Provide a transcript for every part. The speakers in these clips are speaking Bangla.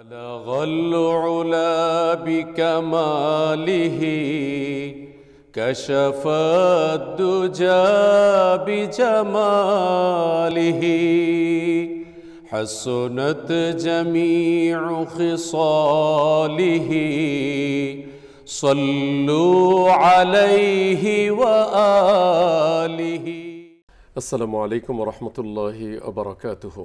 بلغ العلا بكماله كشف الدجى بجماله حسنت جميع خصاله صلوا عليه وآله السلام عليكم ورحمة الله وبركاته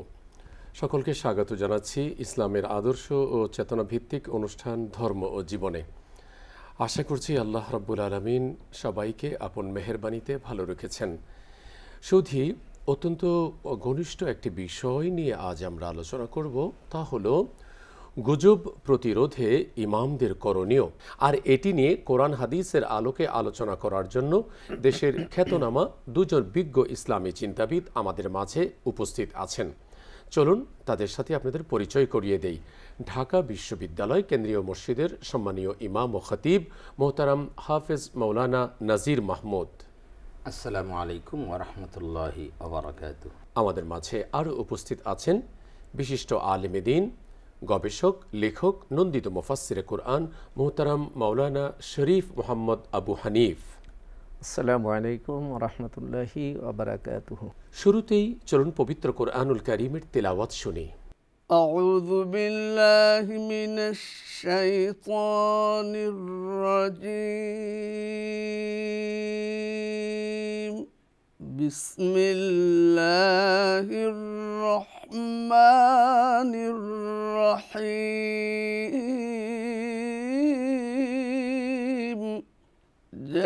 সকলকে স্বাগত জানাচ্ছি ইসলামের আদর্শ ও চেতনা ভিত্তিক অনুষ্ঠান ধর্ম ও জীবনে আশা করছি আল্লাহ রব্বুল আলমিন সবাইকে আপন মেহরবানিতে ভালো রেখেছেন সুধি অত্যন্ত ঘনিষ্ঠ একটি বিষয় নিয়ে আজ আমরা আলোচনা করব তা হল গুজব প্রতিরোধে ইমামদের করণীয় আর এটি নিয়ে কোরআন হাদিসের আলোকে আলোচনা করার জন্য দেশের খ্যাতনামা দুজন বিজ্ঞ ইসলামী চিন্তাবিদ আমাদের মাঝে উপস্থিত আছেন চলুন তাদের সাথে আপনাদের পরিচয় করিয়ে দেই ঢাকা বিশ্ববিদ্যালয় কেন্দ্রীয় মসজিদের সম্মানীয় ইমাম ও খতিব মোহতারাম হাফেজ মৌলানা নাজির মাহমুদ আসসালামু আলাইকুম ওরহমতুল্লাহি আমাদের মাঝে আরও উপস্থিত আছেন বিশিষ্ট দিন গবেষক লেখক নন্দিত মুফাসিরে কোরআন মোহতারাম মৌলানা শরীফ মোহাম্মদ আবু হানিফ السلام عليكم ورحمة الله وبركاته شروطي چلون بيتر قرآن الكريم تلاوت شوني أعوذ بالله من الشيطان الرجيم بسم الله الرحمن الرحيم يا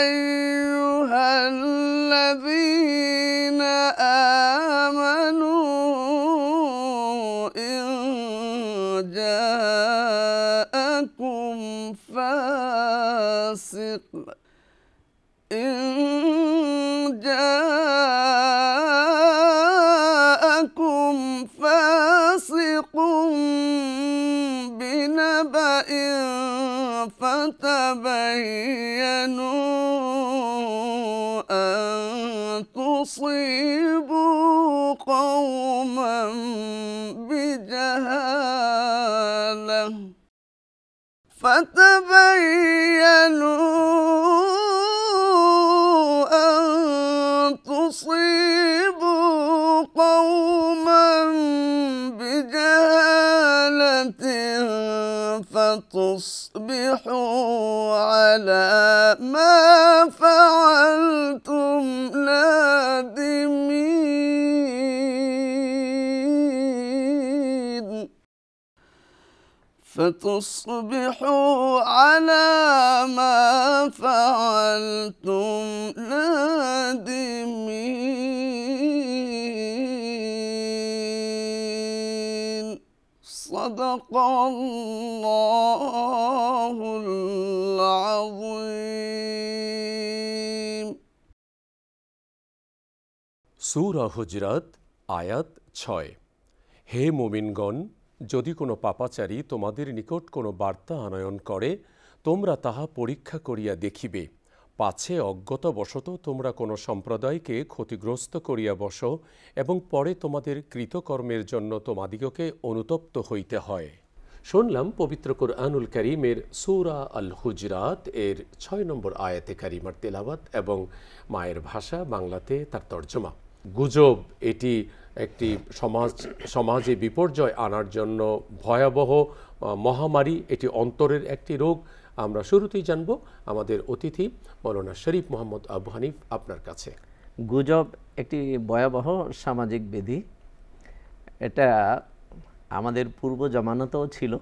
أيها الذين آمنوا إن جاءكم فاسق تبينوا أن تصيبوا قوما بجهالة فتبينوا أن تصيبوا قوما بجهالة فتصيبوا فاصبحوا على ما فعلتم نادمين فتصبحوا على ما فعلتم نادمين صدق الله সুর হজরাত আয়াত ছয় হে মোমিনগণ যদি কোনো পাপাচারী তোমাদের নিকট কোনো বার্তা আনয়ন করে তোমরা তাহা পরীক্ষা করিয়া দেখিবে পাছে অজ্ঞতাবশত তোমরা কোনো সম্প্রদায়কে ক্ষতিগ্রস্ত করিয়া বস এবং পরে তোমাদের কৃতকর্মের জন্য তোমাদিগকে অনুতপ্ত হইতে হয় শুনলাম পবিত্র কোরআনুল করিমের সৌরা আল হুজরাত এর ছয় নম্বর আয়াতে কারিমার তেলাবাত এবং মায়ের ভাষা বাংলাতে তার তর্জমা গুজব এটি একটি সমাজ সমাজে বিপর্যয় আনার জন্য ভয়াবহ মহামারী এটি অন্তরের একটি রোগ আমরা শুরুতেই জানব আমাদের অতিথি মৌলানা শরীফ মোহাম্মদ আবু হানিফ আপনার কাছে গুজব একটি ভয়াবহ সামাজিক বিধি এটা আমাদের পূর্ব জমানাতেও ছিল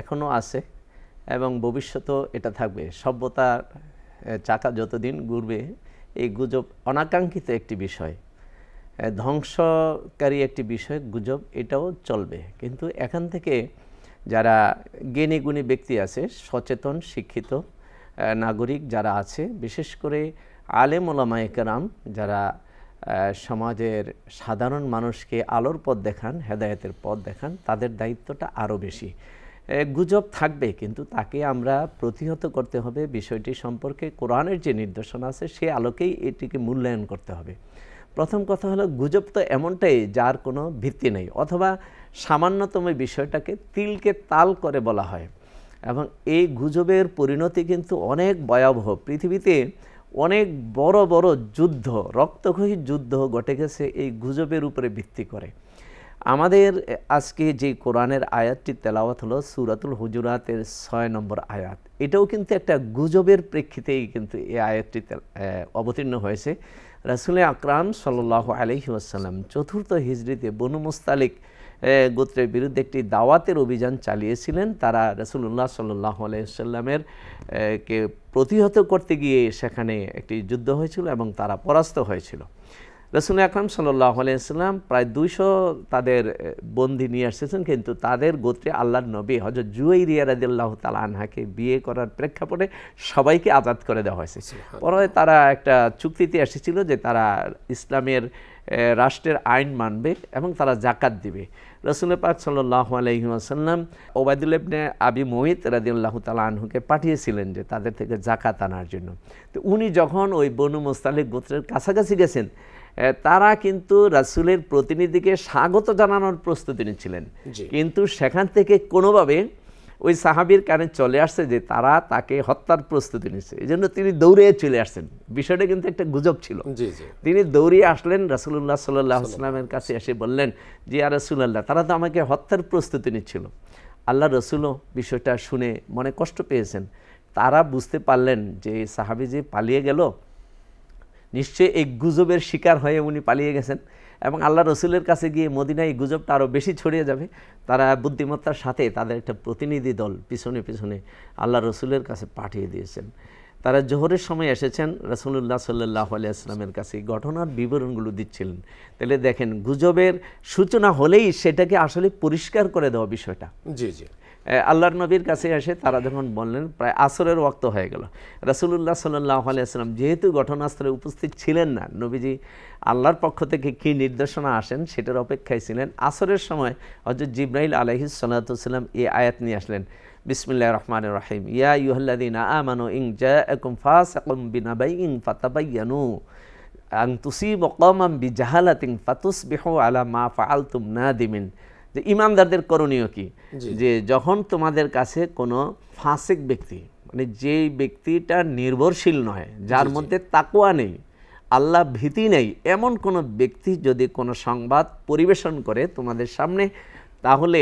এখনও আছে এবং ভবিষ্যতেও এটা থাকবে সভ্যতার চাকা যতদিন ঘুরবে এই গুজব অনাকাঙ্ক্ষিত একটি বিষয় ধ্বংসকারী একটি বিষয় গুজব এটাও চলবে কিন্তু এখান থেকে যারা জ্ঞানী গুণী ব্যক্তি আছে সচেতন শিক্ষিত নাগরিক যারা আছে বিশেষ করে আলেম ওলামায়করাম যারা সমাজের সাধারণ মানুষকে আলোর পথ দেখান হেদায়তের পথ দেখান তাদের দায়িত্বটা আরও বেশি গুজব থাকবে কিন্তু তাকে আমরা প্রতিহত করতে হবে বিষয়টি সম্পর্কে কোরআনের যে নির্দেশনা আছে সে আলোকেই এটিকে মূল্যায়ন করতে হবে প্রথম কথা হলো গুজব তো এমনটাই যার কোনো ভিত্তি নেই অথবা সামান্যতম বিষয়টাকে তিলকে তাল করে বলা হয় এবং এই গুজবের পরিণতি কিন্তু অনেক ভয়াবহ পৃথিবীতে অনেক বড় বড় যুদ্ধ রক্তক্ষয়ী যুদ্ধ ঘটে গেছে এই গুজবের উপরে ভিত্তি করে আমাদের আজকে যে কোরআনের আয়াতটি তেলাওয়াত হলো সুরাতুল হুজুরাতের ছয় নম্বর আয়াত এটাও কিন্তু একটা গুজবের প্রেক্ষিতেই কিন্তু এই আয়াতটি অবতীর্ণ হয়েছে রাসুল আকরাম সাল্লাহ আলহি আসাল্লাম চতুর্থ হিজড়িতে বনু মুস্তালিক গোত্রের বিরুদ্ধে একটি দাওয়াতের অভিযান চালিয়েছিলেন তারা রসুল্লাহ সাল্লাহ আলাইসাল্লামের কে প্রতিহত করতে গিয়ে সেখানে একটি যুদ্ধ হয়েছিল এবং তারা পরাস্ত হয়েছিল রসুল আকরম সাল্লাহ প্রায় দুইশো তাদের বন্দি নিয়ে আসতেছেন কিন্তু তাদের গোত্রে আল্লাহ নবী জুয়ে জুয়াই রিয়ারাদিল্লাহ তালা আনহাকে বিয়ে করার প্রেক্ষাপটে সবাইকে আজাদ করে দেওয়া হয়েছে পরে তারা একটা চুক্তিতে এসেছিল যে তারা ইসলামের রাষ্ট্রের আইন মানবে এবং তারা জাকাত দিবে রসুল পাক সাল্লাহ আলহিমাসাল্লাম ওবায়দুল্লাবনে আবি মোহিত রাজিউল্লাহ তালা আনহুকে পাঠিয়েছিলেন যে তাদের থেকে জাকাত আনার জন্য তো উনি যখন ওই বনু মোস্তালিক গোত্রের কাছাকাছি গেছেন তারা কিন্তু রাসুলের প্রতিনিধিকে স্বাগত জানানোর প্রস্তুতি নিচ্ছিলেন কিন্তু সেখান থেকে কোনোভাবে ওই সাহাবির কানে চলে আসছে যে তারা তাকে হত্যার প্রস্তুতি নিচ্ছে এই জন্য তিনি দৌড়ে চলে আসছেন বিষয়টা কিন্তু একটা গুজব ছিল তিনি দৌড়িয়ে আসলেন রাসুল্লাহ সাল্লাহ আসলামের কাছে এসে বললেন যে আর রসুল্লাহ তারা তো আমাকে হত্যার প্রস্তুতি নিচ্ছিল আল্লাহ রসুলও বিষয়টা শুনে মনে কষ্ট পেয়েছেন তারা বুঝতে পারলেন যে সাহাবি যে পালিয়ে গেল নিশ্চয়ই এই গুজবের শিকার হয়ে উনি পালিয়ে গেছেন এবং আল্লাহ রসুলের কাছে গিয়ে মদিনায় গুজবটা আরও বেশি ছড়িয়ে যাবে তারা বুদ্ধিমত্তার সাথে তাদের একটা প্রতিনিধি দল পিছনে পিছনে আল্লাহ রসুলের কাছে পাঠিয়ে দিয়েছেন তারা জোহরের সময় এসেছেন রসুল্লাহ সাল্লাহ আসলামের কাছে ঘটনার বিবরণগুলো দিচ্ছিলেন তাহলে দেখেন গুজবের সূচনা হলেই সেটাকে আসলে পরিষ্কার করে দেওয়া বিষয়টা জি জি আল্লাহর নবীর কাছে এসে তারা যখন বললেন প্রায় আসরের ওক্ত হয়ে গেল রাসুলুল্লাহ সাল্লাহ আলিয়াল্লাম যেহেতু ঘটনাস্থলে উপস্থিত ছিলেন না নবীজি আল্লাহর পক্ষ থেকে কি নির্দেশনা আসেন সেটার অপেক্ষায় ছিলেন আসরের সময় হজরত জিব্রাহিল আলহি সাল্লাহসাল্লাম এই আয়াত নিয়ে আসলেন বিসমিল্লা রহমান রাহিম ইয়া ইহল্লাদিন আমানো ইং জাকুম ফাসাকুম বিনাবাই ইং ফাতাবাইয়ানু আং তুসিব আম বি জাহালাতিং ফাতুস বিহ আলা মা তুম না দিমিন যে ইমানদারদের করণীয় কি যে যখন তোমাদের কাছে কোনো ফাঁসিক ব্যক্তি মানে যেই ব্যক্তিটা নির্ভরশীল নয় যার মধ্যে তাকুয়া নেই আল্লাহ ভীতি নেই এমন কোনো ব্যক্তি যদি কোনো সংবাদ পরিবেশন করে তোমাদের সামনে তাহলে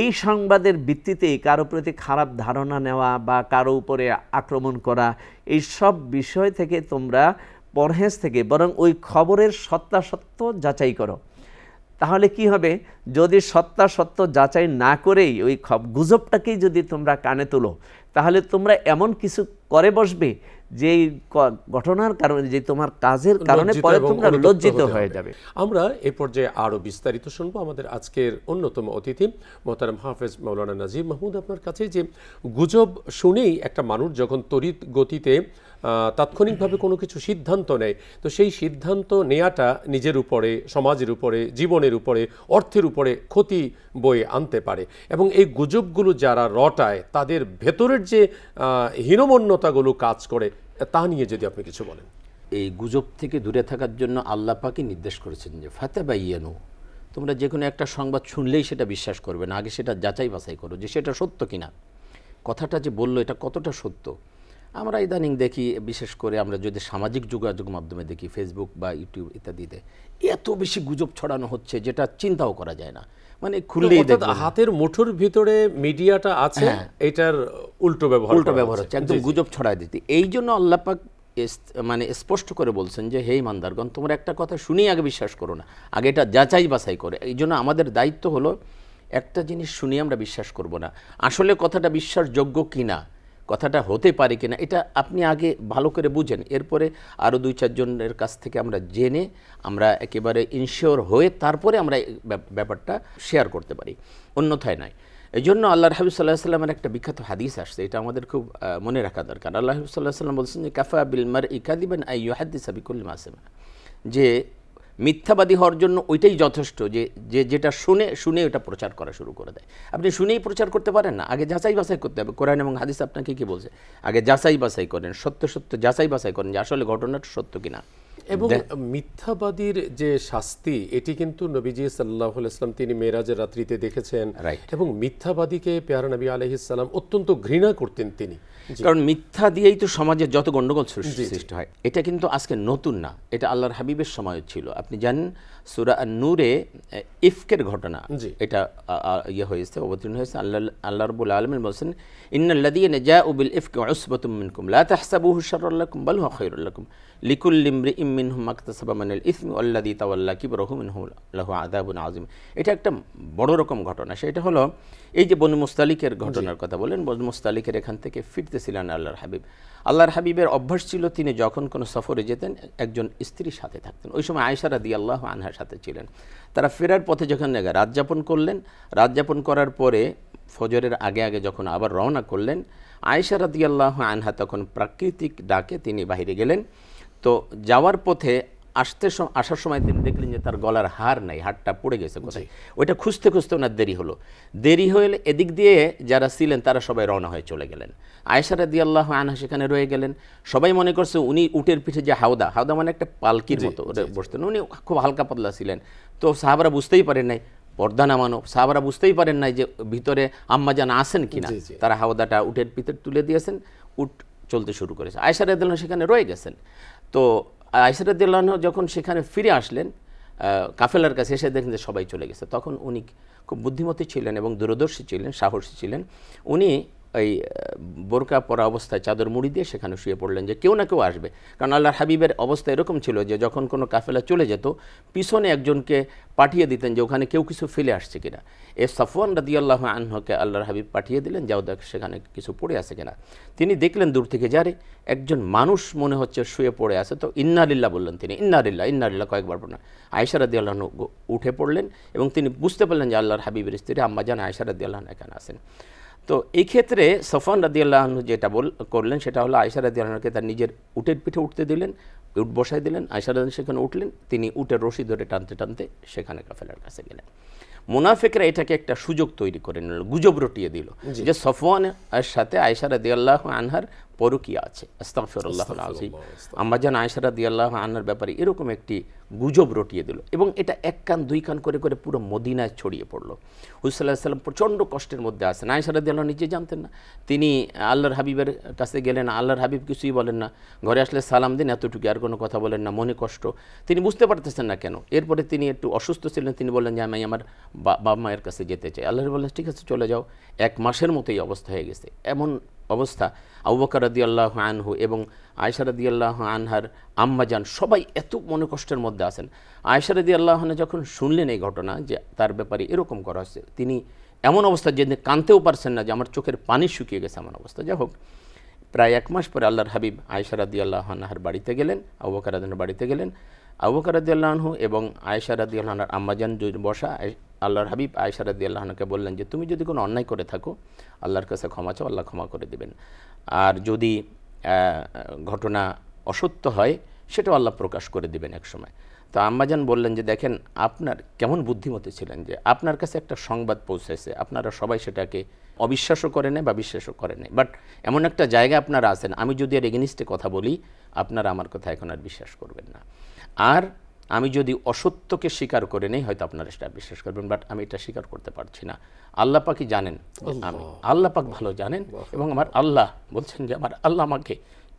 এই সংবাদের ভিত্তিতেই কারো প্রতি খারাপ ধারণা নেওয়া বা কারো উপরে আক্রমণ করা এই সব বিষয় থেকে তোমরা পরহেজ থেকে বরং ওই খবরের সত্যাসত্য যাচাই করো তাহলে কি হবে যদি সত্তা সত্য যাচাই না করেই ওই গুজবটাকেই যদি তোমরা কানে তোলো তাহলে তোমরা এমন কিছু করে বসবে যে ঘটনার কারণে যে তোমার কাজের কারণে পরে তোমরা লজ্জিত হয়ে যাবে আমরা এ পর্যায়ে আরও বিস্তারিত শুনবো আমাদের আজকের অন্যতম অতিথি মোহতারাম হাফেজ মৌলানা নাজিব মাহমুদ আপনার কাছে যে গুজব শুনেই একটা মানুষ যখন তরিত গতিতে তাৎক্ষণিকভাবে কোনো কিছু সিদ্ধান্ত নেয় তো সেই সিদ্ধান্ত নেয়াটা নিজের উপরে সমাজের উপরে জীবনের উপরে অর্থের উপরে ক্ষতি বয়ে আনতে পারে এবং এই গুজবগুলো যারা রটায় তাদের ভেতরের যে হীনমন্যতাগুলো কাজ করে তা নিয়ে যদি আপনি কিছু বলেন এই গুজব থেকে দূরে থাকার জন্য আল্লাহ পাকে নির্দেশ করেছেন যে ফাতে বা ইয়ানু তোমরা যে কোনো একটা সংবাদ শুনলেই সেটা বিশ্বাস করবে না আগে সেটা যাচাই বাছাই করো যে সেটা সত্য কিনা কথাটা যে বললো এটা কতটা সত্য আমরা ইদানিং দেখি বিশেষ করে আমরা যদি সামাজিক যোগাযোগ মাধ্যমে দেখি ফেসবুক বা ইউটিউব ইত্যাদিতে এত বেশি গুজব ছড়ানো হচ্ছে যেটা চিন্তাও করা যায় না মানে খুললেই হাতের মুঠোর ভিতরে মিডিয়াটা আছে হ্যাঁ। এটার উল্টো ব্যবহার উল্টো ব্যবহার হচ্ছে একদম গুজব ছড়ায় দিতে এই জন্য আল্লাপাক মানে স্পষ্ট করে বলছেন যে হে মান্দারগণ তোমরা একটা কথা শুনেই আগে বিশ্বাস করো না আগে এটা যাচাই বাছাই করে এই জন্য আমাদের দায়িত্ব হলো একটা জিনিস শুনে আমরা বিশ্বাস করব না আসলে কথাটা বিশ্বাসযোগ্য কি না কথাটা হতে পারে কি না এটা আপনি আগে ভালো করে বুঝেন এরপরে আরও দুই চারজনের কাছ থেকে আমরা জেনে আমরা একেবারে ইনশিওর হয়ে তারপরে আমরা ব্যাপারটা শেয়ার করতে পারি অন্যথায় নাই এই জন্য আল্লাহ হাবিব সাল্লাহ সাল্লামের একটা বিখ্যাত হাদিস আসছে এটা আমাদের খুব মনে রাখা দরকার আল্লাহ হাবিব সাল্লাহ সাল্লাম বলছেন যে কাফা বিল মার ইকাদিবেন আই ইউ ইহাদ্দিস আবিকুল মাসেমা যে মিথ্যাবাদী হওয়ার জন্য ওইটাই যথেষ্ট যে যে যেটা শুনে শুনে ওটা প্রচার করা শুরু করে দেয় আপনি শুনেই প্রচার করতে পারেন না আগে যাচাই বাছাই করতে হবে কোরআন এবং হাদিস আপনাকে কি বলছে আগে যাচাই বাছাই করেন সত্য সত্য যাচাই বাছাই করেন যে আসলে ঘটনাটা সত্য কিনা এবং মিথ্যাবাদীর যে শাস্তি এটি কিন্তু নবীজি সাল্লাহ ইসলাম তিনি মেয়েরাজের রাত্রিতে দেখেছেন এবং মিথ্যাবাদীকে পেয়ারা নবী আলহিসাল্লাম অত্যন্ত ঘৃণা করতেন তিনি কারণ মিথ্যা দিয়েই তো সমাজে যত গন্ডগোল সৃষ্টি হয় এটা কিন্তু আজকে নতুন না এটা আল্লাহর হাবিবের সময় ছিল আপনি জানেন সুরা নূরে ইফকের ঘটনা এটা ইয়ে হয়েছে অবতীর্ণ হয়েছে আল্লাহ আল্লাহ রবুল আলমিন বলছেন ইন্নাল্লাদিন জা উবিল ইফকে অসবতুম মিনকুম লা তাহসাবুহু শাররাল্লাকুম বাল হুয়া খায়রুল্লাকুম লিকুল লিকুল্লিমরি ইমিন মাকতাসাবামানুল ইসমি আল্লাদি তাওয়াল্লা কি রহমিনহু আদাবুন আজিম এটা একটা বড় রকম ঘটনা সেটা হলো এই যে বনু মুস্তালিকের ঘটনার কথা বলেন বনু মুস্তালিকের এখান থেকে ফিরতেছিলেন আল্লাহর হাবিব আল্লাহর হাবিবের অভ্যাস ছিল তিনি যখন কোনো সফরে যেতেন একজন স্ত্রীর সাথে থাকতেন ওই সময় আয়সারা দিয়ে আল্লাহ আনহার সাথে ছিলেন তারা ফেরার পথে যখন রাত যাপন করলেন রাত যাপন করার পরে ফজরের আগে আগে যখন আবার রওনা করলেন আয়সা আল্লাহ আনহা তখন প্রাকৃতিক ডাকে তিনি বাহিরে গেলেন তো যাওয়ার পথে আসতে আসার সময় তিনি দেখলেন যে তার গলার হার নাই হারটা পড়ে গেছে কোথায় ওইটা খুঁজতে খুঁজতে ওনার দেরি হলো দেরি হলে এদিক দিয়ে যারা ছিলেন তারা সবাই রওনা হয়ে চলে গেলেন আয়েশারা দিয়ে আল্লাহ আনহা সেখানে রয়ে গেলেন সবাই মনে করছে উনি উটের পিঠে যে হাওদা হাওদা মানে একটা পালকির মতো বসতেন উনি খুব হালকা পাতলা ছিলেন তো সাহাবারা বুঝতেই পারেন নাই পর্দা নামানো সাহাবারা বুঝতেই পারেন নাই যে ভিতরে আম্মা যেন আসেন কিনা তারা হাওদাটা উটের পিঠে তুলে দিয়েছেন উট চলতে শুরু করেছে আয়সা রেদাল সেখানে রয়ে গেছেন তো আইসারদ্দিল্লাহ যখন সেখানে ফিরে আসলেন কাফেলার কাছে এসে দেখেন যে সবাই চলে গেছে তখন উনি খুব বুদ্ধিমতী ছিলেন এবং দূরদর্শী ছিলেন সাহসী ছিলেন উনি এই বোরকা পরা অবস্থায় চাদর মুড়ি দিয়ে সেখানে শুয়ে পড়লেন যে কেউ না কেউ আসবে কারণ আল্লাহর হাবিবের অবস্থা এরকম ছিল যে যখন কোনো কাফেলা চলে যেত পিছনে একজনকে পাঠিয়ে দিতেন যে ওখানে কেউ কিছু ফেলে আসছে কিনা এ সাফওয়ান আল্লাহ আনহকে আল্লাহর হাবিব পাঠিয়ে দিলেন যাও দেখ সেখানে কিছু পড়ে আছে কিনা তিনি দেখলেন দূর থেকে যারে একজন মানুষ মনে হচ্ছে শুয়ে পড়ে আছে তো ইন্নারিল্লা বললেন তিনি ইন্নারিল্লা ইন্নারিল্লা কয়েকবার না আয়সা আল্লাহন উঠে পড়লেন এবং তিনি বুঝতে পারলেন যে আল্লাহর হাবিবের স্ত্রী আম্মা জান আয়সা আল্লাহন এখানে আসেন তো এই ক্ষেত্রে সফান আল্লাহ যেটা বল করলেন সেটা হলো আয়সা আল্লাহকে তার নিজের উটের পিঠে উঠতে দিলেন উঠ বসাই দিলেন আয়সা রাদিয়াল সেখানে উঠলেন তিনি উটের রশি ধরে টানতে টানতে সেখানে কাফেলার কাছে গেলেন মুনাফেকরা এটাকে একটা সুযোগ তৈরি করে নিল গুজব রটিয়ে দিল যে সফওয়ানের সাথে আয়সা রাদিয়াল্লাহ আনহার পরকিয়া আছে আস্তাফিরুল্লাহ আজিম আম্মাজান আয়সারা আল্লাহ আন্নার ব্যাপারে এরকম একটি গুজব রটিয়ে দিল এবং এটা এক কান দুই কান করে করে পুরো মদিনায় ছড়িয়ে পড়লো হুসাল্লাহ সাল্লাম প্রচণ্ড কষ্টের মধ্যে আছেন আয়সারা দিয়াল্লাহ নিজে জানতেন না তিনি আল্লাহর হাবিবের কাছে গেলেন আল্লাহর হাবিব কিছুই বলেন না ঘরে আসলে সালাম দিন এতটুকু আর কোনো কথা বলেন না মনে কষ্ট তিনি বুঝতে পারতেছেন না কেন এরপরে তিনি একটু অসুস্থ ছিলেন তিনি বললেন যে আমি হ্যাঁ, আমার বাবা মায়ের কাছে যেতে চাই আল্লাহর বললেন ঠিক আছে চলে যাও এক মাসের মতোই অবস্থা হয়ে গেছে এমন অবস্থা আউবাকার রদি আল্লাহ আনহু এবং আয়সা রদি আল্লাহ আনহার আম্মাজান সবাই এত মনে কষ্টের মধ্যে আছেন আয়সা রদি আল্লাহনে যখন শুনলেন এই ঘটনা যে তার ব্যাপারে এরকম করা হচ্ছে তিনি এমন অবস্থা যেদিন কানতেও পারছেন না যে আমার চোখের পানি শুকিয়ে গেছে এমন অবস্থা যাই হোক প্রায় এক মাস পরে আল্লাহর হাবিব আয়সা আল্লাহ আল্লাহনাহার বাড়িতে গেলেন আবুবাকার আদানের বাড়িতে গেলেন আবুবাকার রাদি আল্লাহনহু এবং আয়সা রাদি আল্লাহনার আম্মাজান বসা আল্লাহর হাবিব আয়সা রাদি আল্লাহনকে বললেন যে তুমি যদি কোনো অন্যায় করে থাকো আল্লাহর কাছে ক্ষমা চাও আল্লাহ ক্ষমা করে দেবেন আর যদি ঘটনা অসত্য হয় সেটাও আল্লাহ প্রকাশ করে দেবেন একসময় তো আম্মাজান বললেন যে দেখেন আপনার কেমন বুদ্ধিমতী ছিলেন যে আপনার কাছে একটা সংবাদ পৌঁছেছে আপনারা সবাই সেটাকে অবিশ্বাসও করে নেয় বা বিশ্বাসও করে নেয় বাট এমন একটা জায়গা আপনারা আছেন আমি যদি আর এগেনিস্টে কথা বলি আপনারা আমার কথা এখন আর বিশ্বাস করবেন না আর আমি যদি অসত্যকে স্বীকার করে নেই হয়তো আপনারা সেটা বিশ্বাস করবেন বাট আমি এটা স্বীকার করতে পারছি না আল্লাহ পাকি জানেন আমি আল্লাহ পাক ভালো জানেন এবং আমার আল্লাহ বলছেন যে আমার আল্লাহ আমাকে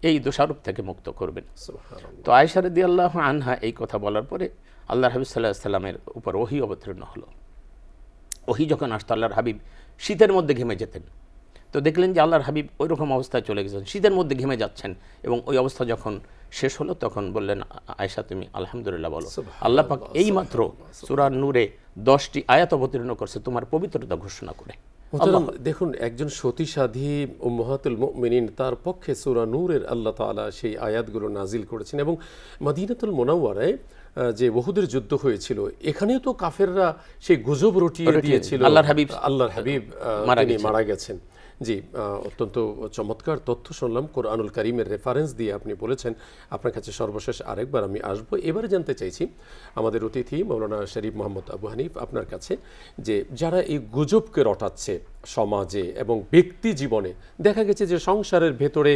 এই দোষারোপ থেকে মুক্ত করবেন তো দি আল্লাহ আনহা এই কথা বলার পরে আল্লাহ হাবিব সাল্লাহ সাল্লামের উপর ওহি অবতীর্ণ হলো ওহি যখন আসতো আল্লাহর হাবিব শীতের মধ্যে ঘেমে যেতেন তো দেখলেন যে আল্লাহর হাবিব ওই রকম অবস্থায় চলে গেছেন শীতের মধ্যে ঘেমে যাচ্ছেন এবং ওই অবস্থা যখন শেষ হলো তখন বললেন আয়সা তুমি আলহামদুলিল্লাহ বলো আল্লাহ পাক এই মাত্র সুরার নূরে দশটি আয়াত অবতীর্ণ করছে তোমার পবিত্রতা ঘোষণা করে দেখুন একজন সতী সাধী মহাতুল মিনিন তার পক্ষে সুরা নূরের আল্লাহ তালা সেই আয়াতগুলো নাজিল করেছেন এবং মাদিনাতুল মোনাওয়ারায় যে বহুদের যুদ্ধ হয়েছিল এখানেও তো কাফেররা সেই গুজব রটিয়ে দিয়েছিল আল্লাহ হাবিব আল্লাহ হাবিব মারা গেছেন জি অত্যন্ত চমৎকার তথ্য শুনলাম কোরআনুল করিমের রেফারেন্স দিয়ে আপনি বলেছেন আপনার কাছে সর্বশেষ আরেকবার আমি আসব এবারে জানতে চাইছি আমাদের অতিথি মৌলানা শরীফ মোহাম্মদ আবু হানিফ আপনার কাছে যে যারা এই গুজবকে রটাচ্ছে সমাজে এবং ব্যক্তি জীবনে দেখা গেছে যে সংসারের ভেতরে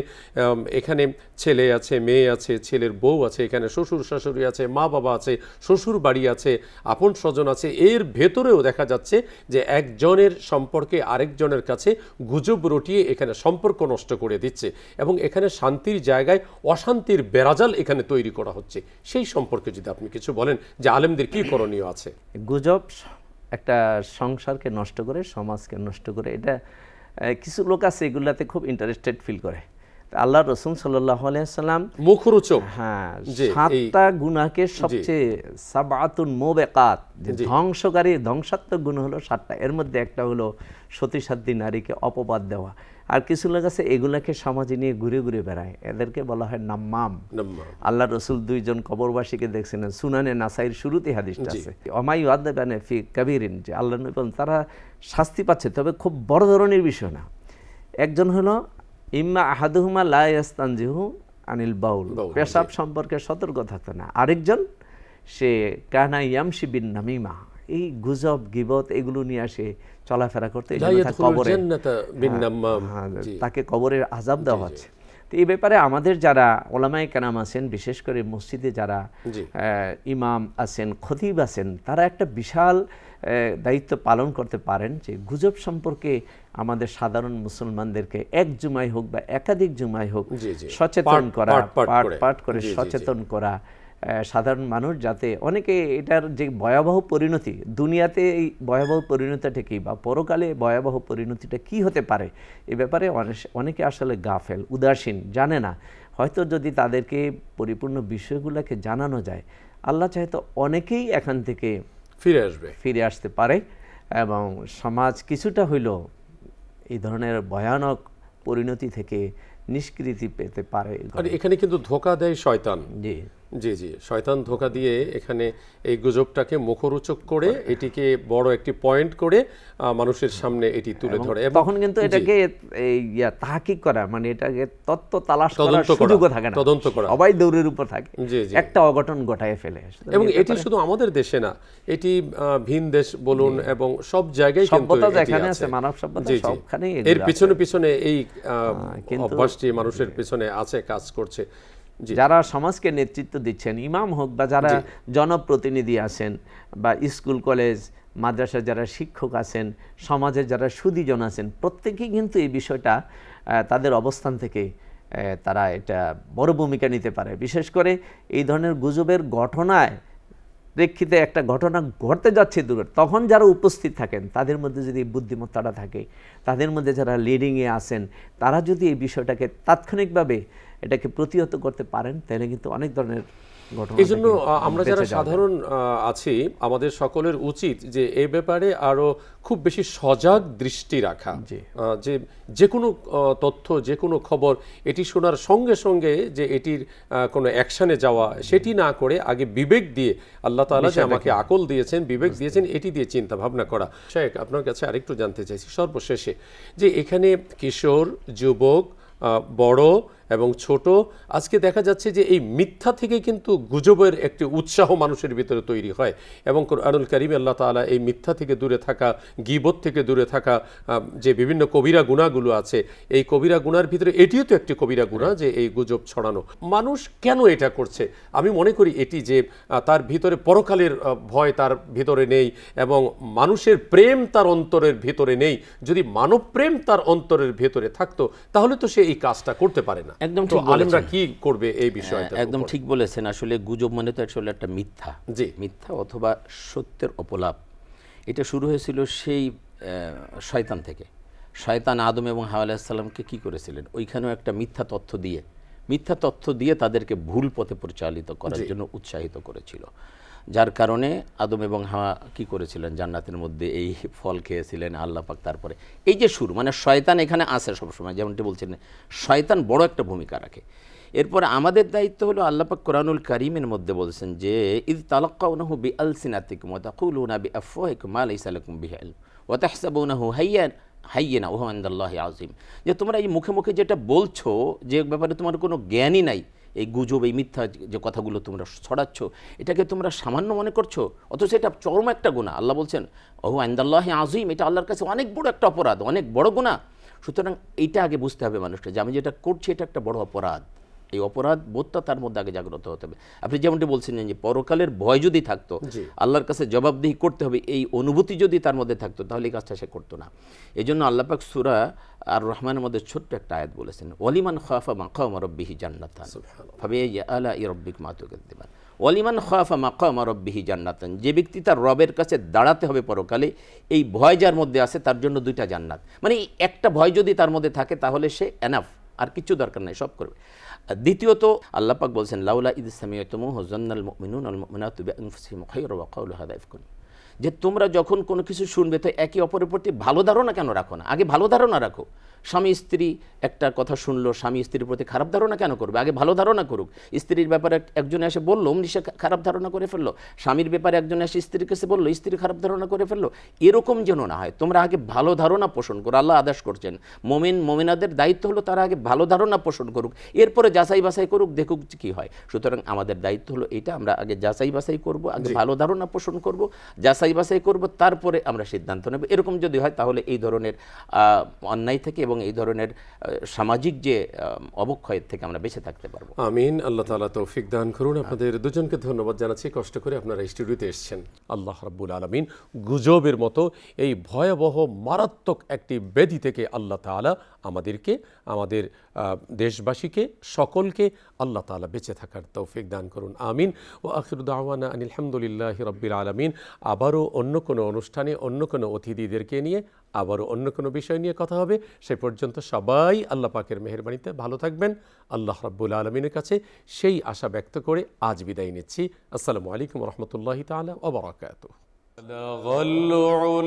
এখানে ছেলে আছে মেয়ে আছে ছেলের বউ আছে এখানে শ্বশুর শাশুড়ি আছে মা বাবা আছে শ্বশুর বাড়ি আছে আপন স্বজন আছে এর ভেতরেও দেখা যাচ্ছে যে একজনের সম্পর্কে আরেকজনের কাছে গুজব রটিয়ে এখানে সম্পর্ক নষ্ট করে দিচ্ছে এবং এখানে শান্তির জায়গায় অশান্তির বেড়াজাল এখানে তৈরি করা হচ্ছে সেই সম্পর্কে যদি আপনি কিছু বলেন যে আলেমদের কী করণীয় আছে গুজব একটা সংসারকে নষ্ট করে সমাজকে নষ্ট করে এটা কিছু লোক আছে এগুলাতে খুব ইন্টারেস্টেড ফিল করে আল্লাহ রসুল সাল্লাম মুখরোচক হ্যাঁ সাতটা গুণাকে সবচেয়ে সাবাতুন মোবেকাত ধ্বংসকারী ধ্বংসাত্মক গুণ হলো সাতটা এর মধ্যে একটা হলো সতীসাধ্যী নারীকে অপবাদ দেওয়া আর কিছু লোক আছে এগুলাকে সমাজে নিয়ে ঘুরে ঘুরে বেড়ায় এদেরকে বলা হয় নাম্মাম আল্লাহ রসুল দুইজন কবরবাসীকে দেখছেন সুনানে নাসাইর শুরুতে হাদিসটা আছে অমাই আদেবানে ফি কাবিরিন যে আল্লাহ নবী তারা শাস্তি পাচ্ছে তবে খুব বড় ধরনের বিষয় না একজন হলো ইম্মা আহাদুহুমা লাইস্তানজিহু আনিল বাউল পেশাব সম্পর্কে সতর্ক থাকতো না আরেকজন সে কানা ইয়ামশি বিন নামিমা এই গুজব গিবত এগুলো নিয়ে আসে চলাফেরা করতে হ্যাঁ, হ্যাঁ, হ্যাঁ, তাকে কবরের আজাব দেওয়া হচ্ছে তো এই ব্যাপারে আমাদের যারা ওলামায় কানাম আছেন বিশেষ করে মসজিদে যারা ইমাম আছেন খতিব আছেন তারা একটা বিশাল দায়িত্ব পালন করতে পারেন যে গুজব সম্পর্কে আমাদের সাধারণ মুসলমানদেরকে এক জুমাই হোক বা একাধিক জুমাই হোক সচেতন করা পাঠ পাঠ করে সচেতন করা সাধারণ মানুষ যাতে অনেকে এটার যে ভয়াবহ পরিণতি দুনিয়াতে এই ভয়াবহ পরিণতিটা কি বা পরকালে ভয়াবহ পরিণতিটা কি হতে পারে এ ব্যাপারে অনেকে আসলে গাফেল উদাসীন জানে না হয়তো যদি তাদেরকে পরিপূর্ণ বিষয়গুলোকে জানানো যায় আল্লাহ চাইতো অনেকেই এখান থেকে ফিরে আসবে ফিরে আসতে পারে এবং সমাজ কিছুটা হইলেও এই ধরনের ভয়ানক পরিণতি থেকে নিষ্কৃতি পেতে পারে এখানে কিন্তু ধোকা দেয় শয়তান জি জি জি শয়তান ধোকা দিয়ে এখানে এই গুজবটাকে মুখরোচক করে এটিকে বড় একটি পয়েন্ট করে মানুষের সামনে এটি তুলে ধরে তখন কিন্তু এটাকে ইয়া তাহাকিক করা মানে এটাকে তত্ত্ব তালাশ করার সুযোগ থাকে না তদন্ত করা সবাই দৌড়ের উপর থাকে জি জি একটা অঘটন ঘটায় ফেলে এবং এটি শুধু আমাদের দেশে না এটি ভিন দেশ বলুন এবং সব জায়গায় কিন্তু যেখানে আছে মানব সভ্যতা সবখানেই এর পিছনে পিছনে এই হ্যাঁ, অভ্যাসটি মানুষের পিছনে আছে কাজ করছে যারা সমাজকে নেতৃত্ব দিচ্ছেন ইমাম হোক বা যারা জনপ্রতিনিধি আছেন বা স্কুল কলেজ মাদ্রাসার যারা শিক্ষক আছেন সমাজের যারা সুদীজন আছেন প্রত্যেকেই কিন্তু এই বিষয়টা তাদের অবস্থান থেকে তারা এটা বড় ভূমিকা নিতে পারে বিশেষ করে এই ধরনের গুজবের ঘটনায় প্রেক্ষিতে একটা ঘটনা ঘটতে যাচ্ছে দূরের তখন যারা উপস্থিত থাকেন তাদের মধ্যে যদি বুদ্ধিমত্তাটা থাকে তাদের মধ্যে যারা লিডিংয়ে আসেন তারা যদি এই বিষয়টাকে তাৎক্ষণিকভাবে এটাকে প্রতিহত করতে পারেন তাহলে কিন্তু অনেক ধরনের এই জন্য আমরা যারা সাধারণ আছি আমাদের সকলের উচিত যে এ ব্যাপারে আরো খুব বেশি সজাগ দৃষ্টি রাখা যে যে কোনো তথ্য যে কোনো খবর এটি শোনার সঙ্গে সঙ্গে যে এটির কোনো অ্যাকশানে যাওয়া সেটি না করে আগে বিবেক দিয়ে আল্লাহ তালা যে আমাকে আকল দিয়েছেন বিবেক দিয়েছেন এটি দিয়ে চিন্তা ভাবনা করা শেখ আপনার কাছে আরেকটু জানতে চাইছি সর্বশেষে যে এখানে কিশোর যুবক বড় এবং ছোট আজকে দেখা যাচ্ছে যে এই মিথ্যা থেকে কিন্তু গুজবের একটি উৎসাহ মানুষের ভিতরে তৈরি হয় এবং আনুল করিম আল্লাহ তালা এই মিথ্যা থেকে দূরে থাকা গিবত থেকে দূরে থাকা যে বিভিন্ন কবিরা গুণাগুলো আছে এই কবিরা গুণার ভিতরে এটিও তো একটি কবিরা গুণা যে এই গুজব ছড়ানো মানুষ কেন এটা করছে আমি মনে করি এটি যে তার ভিতরে পরকালের ভয় তার ভিতরে নেই এবং মানুষের প্রেম তার অন্তরের ভিতরে নেই যদি মানব প্রেম তার অন্তরের ভেতরে থাকতো তাহলে তো সে এই কাজটা করতে পারে না একদম ঠিক আলেমরা কি করবে এই হ্যাঁ, বিষয়টা একদম ঠিক বলেছেন আসলে গুজব মানে তো আসলে একটা মিথ্যা জি মিথ্যা অথবা সত্যের অপলাপ এটা শুরু হয়েছিল সেই শয়তান থেকে শয়তান আদম এবং হাওয়া আলাহিসাল্লামকে কি করেছিলেন ওইখানেও একটা মিথ্যা তথ্য দিয়ে মিথ্যা তথ্য দিয়ে তাদেরকে ভুল পথে পরিচালিত করার জন্য উৎসাহিত করেছিল যার কারণে আদম এবং হাওয়া কি করেছিলেন জান্নাতের মধ্যে এই ফল খেয়েছিলেন আল্লাহ পাক তারপরে এই যে সুর মানে শয়তান এখানে আসে সবসময় যেমনটি বলছেন শয়তান বড় একটা ভূমিকা রাখে এরপর আমাদের দায়িত্ব হলো পাক কোরআনুল করিমের মধ্যে বলছেন যে ইদ তালাক্কাউনাহু বি আল সিনাতিকুম ওয়াতাকুলুনা বি আফওয়াহিকুম মা লাইসা লাকুম বিহি ইলম ওয়াতাহসাবুনাহু হাইয়ান হাইয়িনা ওয়া ইনদাল্লাহি আযীম যে তোমরা এই মুখে মুখে যেটা বলছো যে ব্যাপারে তোমার কোনো জ্ঞানই নাই এই গুজব এই মিথ্যা যে কথাগুলো তোমরা ছড়াচ্ছ এটাকে তোমরা সামান্য মনে করছো অথচ এটা চরম একটা গুণা আল্লাহ বলছেন অহু আন্দাল্লাহ আজিম এটা আল্লাহর কাছে অনেক বড় একটা অপরাধ অনেক বড় গুণা সুতরাং এটা আগে বুঝতে হবে মানুষটা যে আমি যেটা করছি এটা একটা বড় অপরাধ এই অপরাধ বোধটা তার মধ্যে আগে জাগ্রত হতে হবে আপনি যেমনটি বলছিলেন যে পরকালের ভয় যদি থাকতো আল্লাহর কাছে জবাবদিহি করতে হবে এই অনুভূতি যদি তার মধ্যে থাকতো তাহলে এই কাজটা সে করতো না এই জন্য আল্লাপাক সুরা আর রহমানের মধ্যে ছোট্ট একটা আয়াত বলেছেন অলিমান খাফা মাকাম রব্বিহি জান্নাতান ভাবে আলা ইরব্বিক মাতুকে দেবেন অলিমান খাফা আমার রব্বিহি জান্নাতান যে ব্যক্তি তার রবের কাছে দাঁড়াতে হবে পরকালে এই ভয় যার মধ্যে আছে তার জন্য দুইটা জান্নাত মানে একটা ভয় যদি তার মধ্যে থাকে তাহলে সে এনাফ আর কিছু দরকার নাই সব করবে দ্বিতীয়ত আল্লাপাক বলছেন লাউলা ইদ সামিয়তমু যে তোমরা যখন কোনো কিছু শুনবে তো একে অপরের প্রতি ভালো ধারণা কেন রাখো না আগে ভালো ধারণা রাখো স্বামী স্ত্রী একটা কথা শুনলো স্বামী স্ত্রীর প্রতি খারাপ ধারণা কেন করবে আগে ভালো ধারণা করুক স্ত্রীর ব্যাপারে একজন এসে বললো অমনি সে খারাপ ধারণা করে ফেললো স্বামীর ব্যাপারে একজন এসে স্ত্রীর কাছে বললো স্ত্রী খারাপ ধারণা করে ফেললো এরকম যেন না হয় তোমরা আগে ভালো ধারণা পোষণ করো আল্লাহ আদেশ করছেন মোমেন মোমেনাদের দায়িত্ব হলো তারা আগে ভালো ধারণা পোষণ করুক এরপরে যাচাই বাছাই করুক দেখুক কি হয় সুতরাং আমাদের দায়িত্ব হলো এটা আমরা আগে যাচাই বাছাই করব আগে ভালো ধারণা পোষণ করব যাচাই বাছাই করব তারপরে আমরা সিদ্ধান্ত নেব এরকম যদি হয় তাহলে এই ধরনের অন্যায় থেকে এবং এবং এই ধরনের সামাজিক যে অবক্ষয়ের থেকে আমরা বেঁচে থাকতে পারবো আমিন আল্লাহ তালা তৌফিক দান করুন আপনাদের দুজনকে ধন্যবাদ জানাচ্ছি কষ্ট করে আপনারা স্টুডিওতে এসছেন আল্লাহ রাব্বুল আলমিন গুজবের মতো এই ভয়াবহ মারাত্মক একটি বেদি থেকে আল্লাহ তালা আমাদেরকে আমাদের দেশবাসীকে সকলকে আল্লাহ তালা বেঁচে থাকার তৌফিক দান করুন আমিন ও আখিরুদ্দাহানা আনিলহামদুলিল্লাহ রব্বিল আলমিন আবারও অন্য কোনো অনুষ্ঠানে অন্য কোনো অতিথিদেরকে নিয়ে আবারও অন্য কোনো বিষয় নিয়ে কথা হবে সে পর্যন্ত সবাই আল্লাহ পাকের মেহরবানিতে ভালো থাকবেন আল্লাহ রব্বুল আলমিনের কাছে সেই আশা ব্যক্ত করে আজ বিদায় নিচ্ছি আসসালামু আলাইকুম রহমতুল্লাহ তালা ওবরাকাত لغى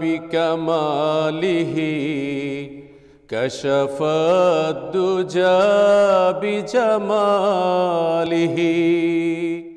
بكماله كشف الدجى بجماله